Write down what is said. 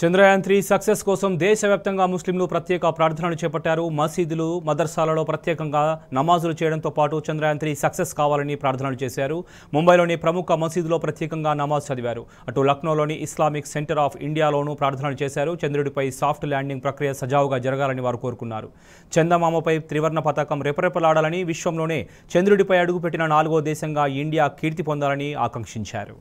Chandrayaan three success కోసం దేశవ్యాప్తంగా ముస్లింలు ప్రత్యేక ప్రార్థనలు చేపట్టారు మసీదులు మదర్సాలలో ప్రత్యేకంగా నమాజులు చేయడంతో పాటు చంద్రయాన్ త్రీ సక్సెస్ కావాలని ప్రార్థనలు చేశారు ముంబైలోని ప్రముఖ మసీదులో ప్రత్యేకంగా నమాజ్ చదివారు అటు లక్నోలోని ఇస్లామిక్ సెంటర్ ఆఫ్ ఇండియాలోనూ ప్రార్థనలు చేశారు చంద్రుడిపై సాఫ్ట్ ల్యాండింగ్ ప్రక్రియ సజావుగా జరగాలని వారు కోరుకున్నారు చందమామపై త్రివర్ణ పతాకం రెపరెపలాడాలని విశ్వంలోనే చంద్రుడిపై అడుగుపెట్టిన నాలుగో దేశంగా ఇండియా కీర్తి పొందాలని ఆకాంక్షించారు